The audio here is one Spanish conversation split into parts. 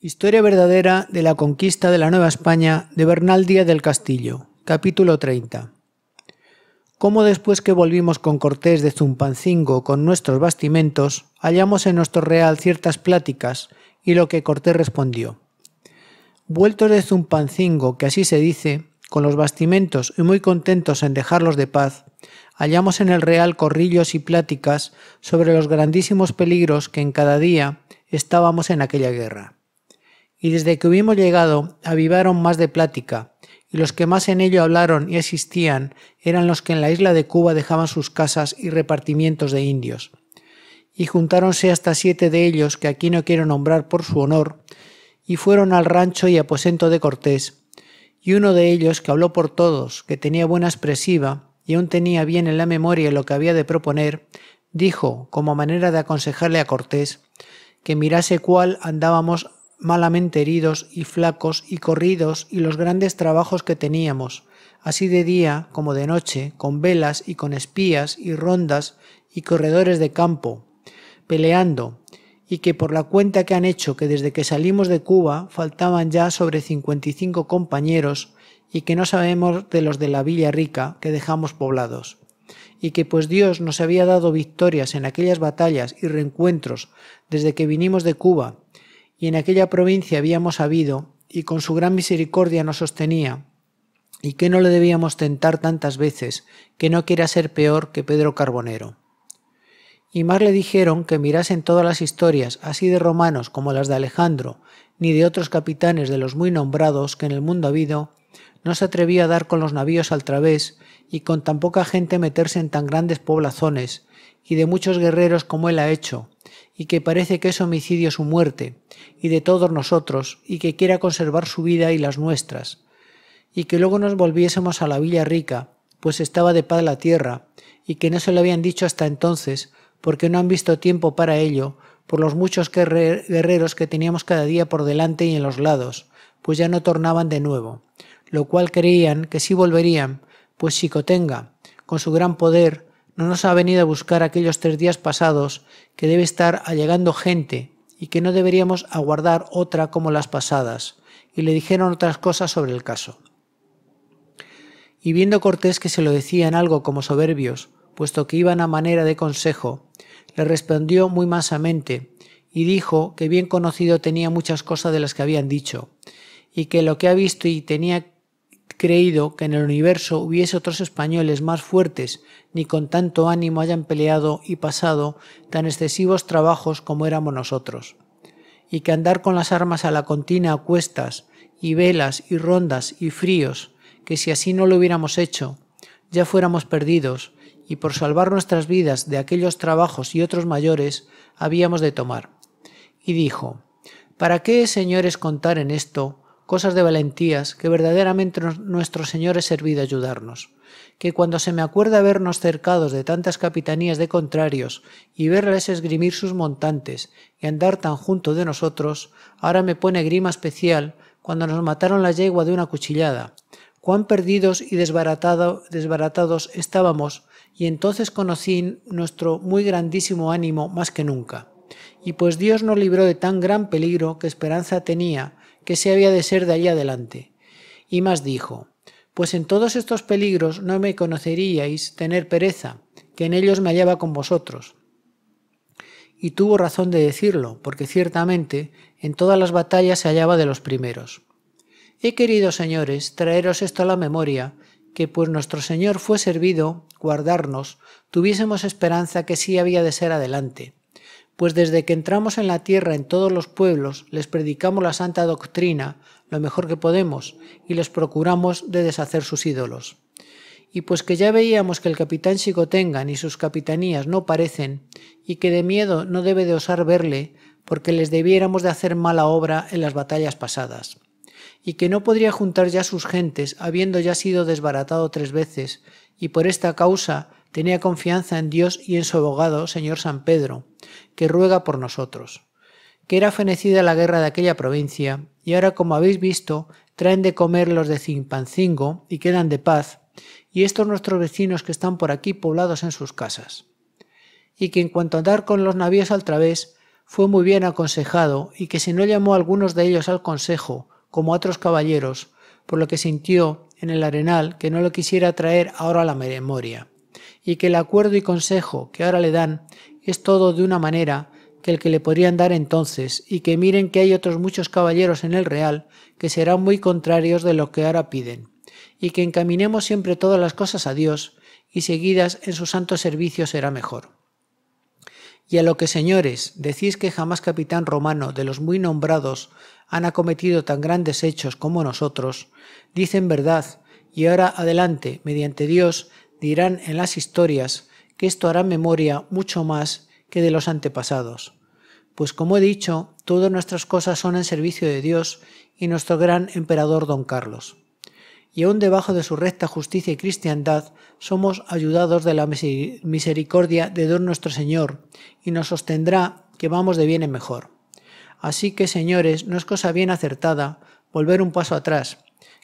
Historia verdadera de la conquista de la Nueva España de Bernal Díaz del Castillo, capítulo 30. Cómo después que volvimos con Cortés de Zumpancingo con nuestros bastimentos, hallamos en nuestro real ciertas pláticas y lo que Cortés respondió. Vueltos de Zumpancingo, que así se dice, con los bastimentos y muy contentos en dejarlos de paz, hallamos en el real corrillos y pláticas sobre los grandísimos peligros que en cada día estábamos en aquella guerra y desde que hubimos llegado, avivaron más de plática, y los que más en ello hablaron y asistían eran los que en la isla de Cuba dejaban sus casas y repartimientos de indios. Y juntáronse hasta siete de ellos, que aquí no quiero nombrar por su honor, y fueron al rancho y aposento de Cortés, y uno de ellos, que habló por todos, que tenía buena expresiva, y aún tenía bien en la memoria lo que había de proponer, dijo, como manera de aconsejarle a Cortés, que mirase cuál andábamos malamente heridos y flacos y corridos y los grandes trabajos que teníamos, así de día como de noche, con velas y con espías y rondas y corredores de campo, peleando, y que por la cuenta que han hecho que desde que salimos de Cuba faltaban ya sobre cinco compañeros y que no sabemos de los de la Villa Rica que dejamos poblados, y que pues Dios nos había dado victorias en aquellas batallas y reencuentros desde que vinimos de Cuba y en aquella provincia habíamos habido, y con su gran misericordia nos sostenía, y que no le debíamos tentar tantas veces, que no quiera ser peor que Pedro Carbonero. Y más le dijeron que mirasen todas las historias, así de romanos como las de Alejandro, ni de otros capitanes de los muy nombrados que en el mundo ha habido, no se atrevía a dar con los navíos al través y con tan poca gente meterse en tan grandes poblazones y de muchos guerreros como él ha hecho, y que parece que es homicidio su muerte, y de todos nosotros, y que quiera conservar su vida y las nuestras, y que luego nos volviésemos a la Villa Rica, pues estaba de paz la tierra, y que no se lo habían dicho hasta entonces, porque no han visto tiempo para ello, por los muchos guerreros que teníamos cada día por delante y en los lados, pues ya no tornaban de nuevo, lo cual creían que sí volverían, pues Xicotenga, con su gran poder, no nos ha venido a buscar aquellos tres días pasados que debe estar allegando gente y que no deberíamos aguardar otra como las pasadas, y le dijeron otras cosas sobre el caso. Y viendo Cortés que se lo decían algo como soberbios, puesto que iban a manera de consejo, le respondió muy mansamente, y dijo que bien conocido tenía muchas cosas de las que habían dicho, y que lo que ha visto y tenía creído que en el universo hubiese otros españoles más fuertes, ni con tanto ánimo hayan peleado y pasado tan excesivos trabajos como éramos nosotros, y que andar con las armas a la contina a cuestas, y velas, y rondas, y fríos, que si así no lo hubiéramos hecho, ya fuéramos perdidos, y por salvar nuestras vidas de aquellos trabajos y otros mayores, habíamos de tomar. Y dijo, ¿Para qué, señores, contar en esto cosas de valentías que verdaderamente nuestro Señor es servido ayudarnos, que cuando se me acuerda vernos cercados de tantas capitanías de contrarios y verles esgrimir sus montantes y andar tan junto de nosotros, ahora me pone grima especial cuando nos mataron la yegua de una cuchillada, cuán perdidos y desbaratados estábamos, y entonces conocí nuestro muy grandísimo ánimo más que nunca. Y pues Dios nos libró de tan gran peligro que esperanza tenía, que se había de ser de allí adelante. Y más dijo, Pues en todos estos peligros no me conoceríais tener pereza, que en ellos me hallaba con vosotros. Y tuvo razón de decirlo, porque ciertamente en todas las batallas se hallaba de los primeros. He querido, señores, traeros esto a la memoria, que pues nuestro Señor fue servido, guardarnos, tuviésemos esperanza que sí había de ser adelante, pues desde que entramos en la tierra en todos los pueblos, les predicamos la santa doctrina, lo mejor que podemos, y les procuramos de deshacer sus ídolos. Y pues que ya veíamos que el capitán Chicotenga y sus capitanías no parecen, y que de miedo no debe de osar verle, porque les debiéramos de hacer mala obra en las batallas pasadas, y que no podría juntar ya sus gentes, habiendo ya sido desbaratado tres veces, y por esta causa Tenía confianza en Dios y en su abogado, señor San Pedro, que ruega por nosotros. Que era fenecida la guerra de aquella provincia, y ahora, como habéis visto, traen de comer los de cimpancingo y quedan de paz, y estos nuestros vecinos que están por aquí poblados en sus casas. Y que en cuanto a andar con los navíos al través, fue muy bien aconsejado, y que si no llamó algunos de ellos al consejo, como a otros caballeros, por lo que sintió en el arenal que no lo quisiera traer ahora a la memoria y que el acuerdo y consejo que ahora le dan es todo de una manera que el que le podrían dar entonces, y que miren que hay otros muchos caballeros en el Real que serán muy contrarios de lo que ahora piden, y que encaminemos siempre todas las cosas a Dios, y seguidas en su santo servicio será mejor. Y a lo que, señores, decís que jamás capitán romano de los muy nombrados han acometido tan grandes hechos como nosotros, dicen verdad, y ahora adelante, mediante Dios, dirán en las historias que esto hará memoria mucho más que de los antepasados. Pues como he dicho, todas nuestras cosas son en servicio de Dios y nuestro gran emperador don Carlos. Y aún debajo de su recta justicia y cristiandad, somos ayudados de la misericordia de don nuestro Señor, y nos sostendrá que vamos de bien en mejor. Así que, señores, no es cosa bien acertada volver un paso atrás,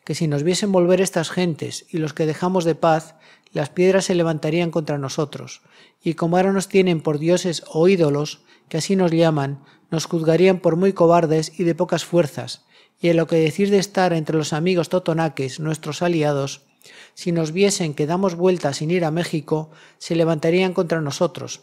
que si nos viesen volver estas gentes y los que dejamos de paz, las piedras se levantarían contra nosotros, y como ahora nos tienen por dioses o ídolos, que así nos llaman, nos juzgarían por muy cobardes y de pocas fuerzas, y en lo que decir de estar entre los amigos totonaques, nuestros aliados, si nos viesen que damos vuelta sin ir a México, se levantarían contra nosotros.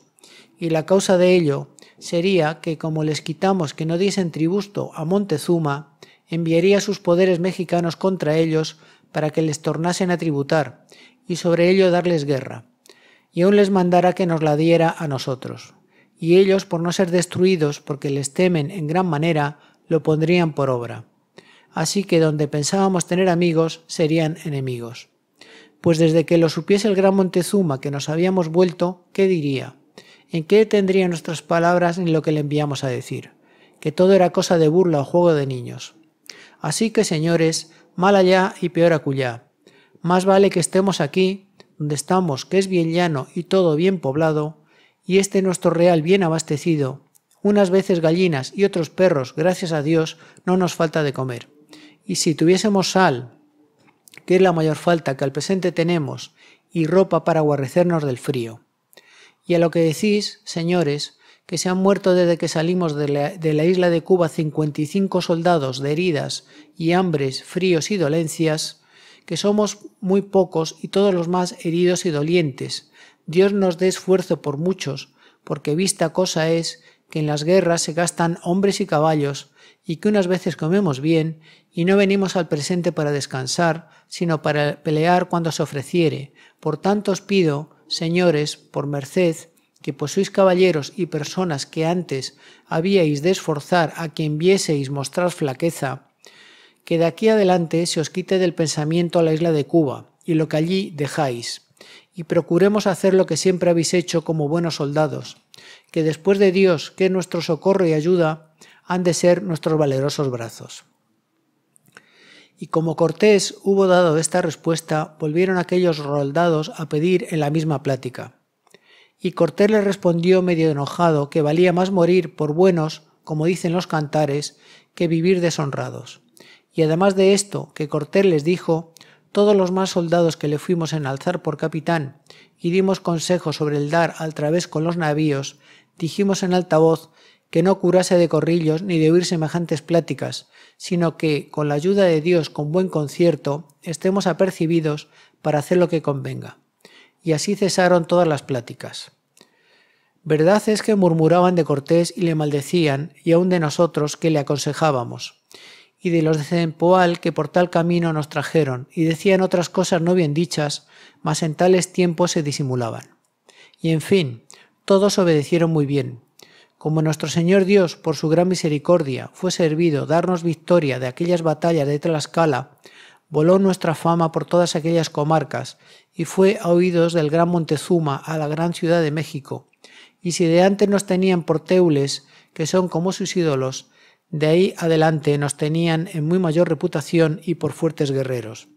Y la causa de ello sería que, como les quitamos que no diesen tributo a Montezuma, enviaría sus poderes mexicanos contra ellos para que les tornasen a tributar, y sobre ello darles guerra, y aún les mandara que nos la diera a nosotros. Y ellos, por no ser destruidos, porque les temen en gran manera, lo pondrían por obra. Así que donde pensábamos tener amigos, serían enemigos. Pues desde que lo supiese el gran Montezuma que nos habíamos vuelto, ¿qué diría? ¿En qué tendrían nuestras palabras ni lo que le enviamos a decir? Que todo era cosa de burla o juego de niños. Así que, señores, mal allá y peor acullá. Más vale que estemos aquí, donde estamos, que es bien llano y todo bien poblado, y este nuestro real bien abastecido. Unas veces gallinas y otros perros, gracias a Dios, no nos falta de comer. Y si tuviésemos sal, que es la mayor falta que al presente tenemos, y ropa para guarrecernos del frío. Y a lo que decís, señores, que se han muerto desde que salimos de la, isla de Cuba 55 soldados de heridas y hambres, fríos y dolencias, que somos muy pocos y todos los más heridos y dolientes. Dios nos dé esfuerzo por muchos, porque vista cosa es que en las guerras se gastan hombres y caballos, y que unas veces comemos bien, y no venimos al presente para descansar, sino para pelear cuando se ofreciere. Por tanto os pido, señores, por merced, que pues sois caballeros y personas que antes habíais de esforzar a quien vieseis mostrar flaqueza, que de aquí adelante se os quite del pensamiento a la isla de Cuba y lo que allí dejáis, y procuremos hacer lo que siempre habéis hecho como buenos soldados, que después de Dios, que nuestro socorro y ayuda, han de ser nuestros valerosos brazos. Y como Cortés hubo dado esta respuesta, volvieron aquellos soldados a pedir en la misma plática. Y Cortés le respondió medio enojado que valía más morir por buenos, como dicen los cantares, que vivir deshonrados y además de esto, que Cortés les dijo, todos los más soldados que le fuimos en alzar por capitán y dimos consejo sobre el dar al través con los navíos, dijimos en alta voz que no curase de corrillos ni de oír semejantes pláticas, sino que, con la ayuda de Dios con buen concierto, estemos apercibidos para hacer lo que convenga. Y así cesaron todas las pláticas. Verdad es que murmuraban de Cortés y le maldecían, y aun de nosotros que le aconsejábamos y de los de cempoal que por tal camino nos trajeron, y decían otras cosas no bien dichas, mas en tales tiempos se disimulaban. Y en fin, todos obedecieron muy bien. Como nuestro Señor Dios, por su gran misericordia, fue servido darnos victoria de aquellas batallas de Tlaxcala, voló nuestra fama por todas aquellas comarcas, y fue a oídos del gran Montezuma a la gran ciudad de México. Y si de antes nos tenían por teules, que son como sus ídolos, de ahí adelante nos tenían en muy mayor reputación y por fuertes guerreros.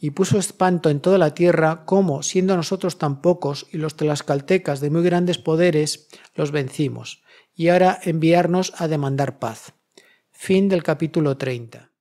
Y puso espanto en toda la tierra cómo, siendo nosotros tan pocos y los tlaxcaltecas de muy grandes poderes, los vencimos, y ahora enviarnos a demandar paz. Fin del capítulo 30.